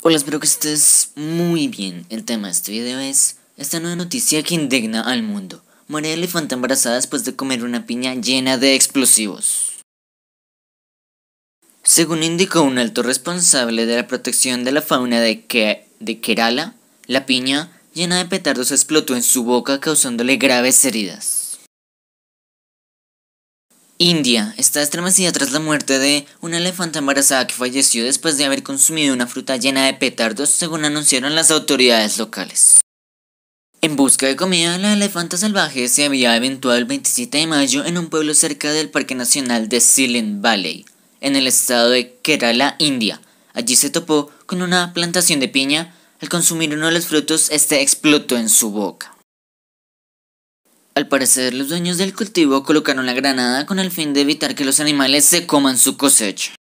Hola, espero que estés muy bien. El tema de este video es esta nueva noticia que indigna al mundo. Muere elefante embarazada después de comer una piña llena de explosivos. Según indicó un alto responsable de la protección de la fauna de, de Kerala, la piña llena de petardos explotó en su boca causándole graves heridas. India está estremecida tras la muerte de una elefanta embarazada que falleció después de haber consumido una fruta llena de petardos, según anunciaron las autoridades locales. En busca de comida, la elefanta salvaje se había aventurado el 27 de mayo en un pueblo cerca del Parque Nacional de Silent Valley, en el estado de Kerala, India. Allí se topó con una plantación de piña. Al consumir uno de los frutos, este explotó en su boca. Al parecer, los dueños del cultivo colocaron la granada con el fin de evitar que los animales se coman su cosecha.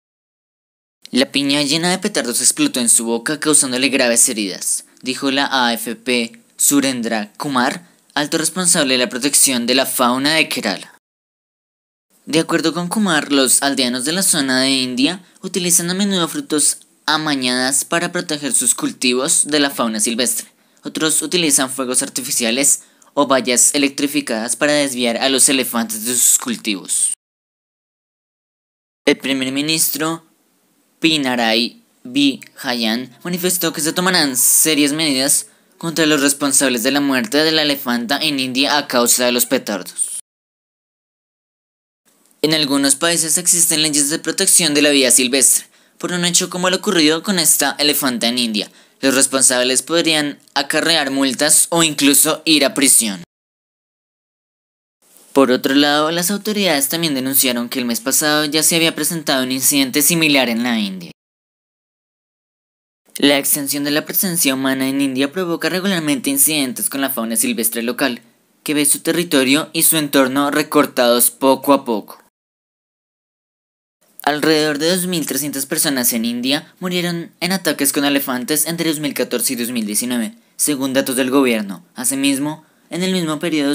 La piña llena de petardos explotó en su boca causándole graves heridas, dijo la AFP Surendra Kumar, alto responsable de la protección de la fauna de Kerala. De acuerdo con Kumar, los aldeanos de la zona de India utilizan a menudo frutos amañadas para proteger sus cultivos de la fauna silvestre. Otros utilizan fuegos artificiales o vallas electrificadas para desviar a los elefantes de sus cultivos. El primer ministro Pinaray Hayan manifestó que se tomarán serias medidas contra los responsables de la muerte de la elefanta en India a causa de los petardos. En algunos países existen leyes de protección de la vida silvestre, por un hecho como el ocurrido con esta elefanta en India. Los responsables podrían acarrear multas o incluso ir a prisión. Por otro lado, las autoridades también denunciaron que el mes pasado ya se había presentado un incidente similar en la India. La extensión de la presencia humana en India provoca regularmente incidentes con la fauna silvestre local, que ve su territorio y su entorno recortados poco a poco. Alrededor de 2.300 personas en India murieron en ataques con elefantes entre 2014 y 2019, según datos del gobierno. Asimismo, en el mismo periodo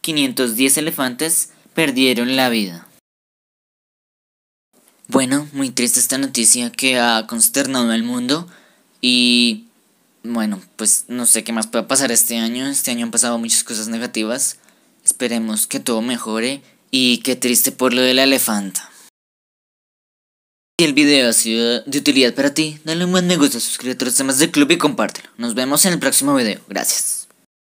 510 elefantes perdieron la vida. Bueno, muy triste esta noticia que ha consternado al mundo y bueno, pues no sé qué más pueda pasar este año. Este año han pasado muchas cosas negativas. Esperemos que todo mejore y qué triste por lo de la elefanta. Si el video ha sido de utilidad para ti, dale un buen me gusta, suscríbete a los temas del club y compártelo. Nos vemos en el próximo video. Gracias.